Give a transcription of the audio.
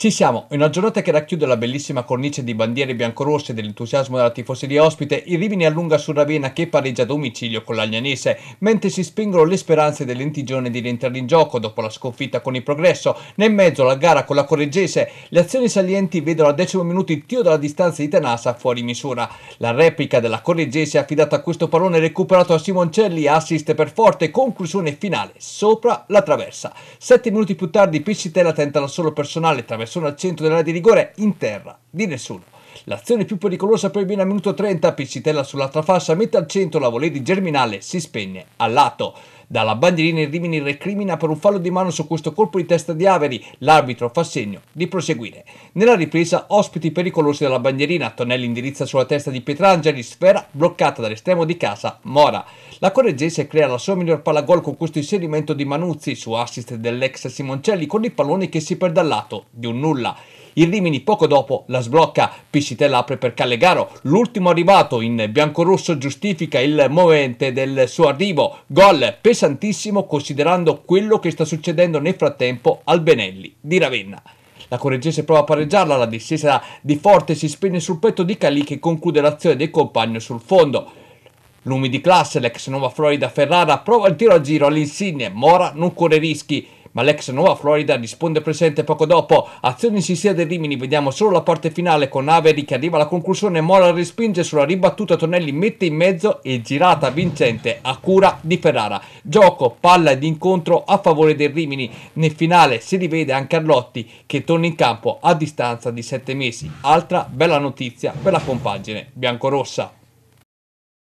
Ci siamo, in una giornata che racchiude la bellissima cornice di bandiere biancorosse dell'entusiasmo della tifoseria ospite, il Rimini allunga su Ravenna che pareggia a domicilio con l'Agnanese, mentre si spengono le speranze dell'entigione di rientrare in gioco dopo la sconfitta con il Progresso, nel mezzo la gara con la Correggese. Le azioni salienti vedono al decimo minuto il tiro dalla distanza di Tenasa fuori misura. La replica della Correggese è affidata a questo pallone recuperato a Simoncelli, assist per forte, conclusione finale, sopra la traversa. Sette minuti più tardi Piscitella tenta la solo personale, traversa sono al centro dell'area di rigore in terra di nessuno. L'azione più pericolosa per Bina al minuto 30, Piscitella sull'altra fascia, mette al centro la volée di Germinale, si spegne al lato. Dalla bandierina il Rimini recrimina per un fallo di mano su questo colpo di testa di Averi, l'arbitro fa segno di proseguire. Nella ripresa ospiti pericolosi dalla bandierina, Tonelli indirizza sulla testa di Pietrangeli, sfera bloccata dall'estremo di casa, Mora. La Correggese crea la sua miglior palla gol con questo inserimento di Manuzzi su assist dell'ex Simoncelli con il pallone che si perde al lato di un nulla. Il Rimini poco dopo la sblocca, Piscitella apre per Callegaro, l'ultimo arrivato in biancorosso giustifica il movente del suo arrivo, gol pesantissimo considerando quello che sta succedendo nel frattempo al Benelli di Ravenna. La Correggese prova a pareggiarla, la discesa di Forte si spegne sul petto di Calì che conclude l'azione del compagno sul fondo. Lumi di classe, l'ex Nova Florida Ferrara prova il tiro a giro all'insigne, Mora non corre rischi ma l'ex Nuova Florida risponde presente poco dopo. Azioni si siede Rimini, vediamo solo la parte finale con Averi che arriva alla conclusione, Mora respinge sulla ribattuta, Tonelli mette in mezzo e girata vincente a cura di Ferrara. Gioco, palla ed incontro a favore del Rimini. Nel finale si rivede anche Arlotti che torna in campo a distanza di 7 mesi. Altra bella notizia per la compagine biancorossa.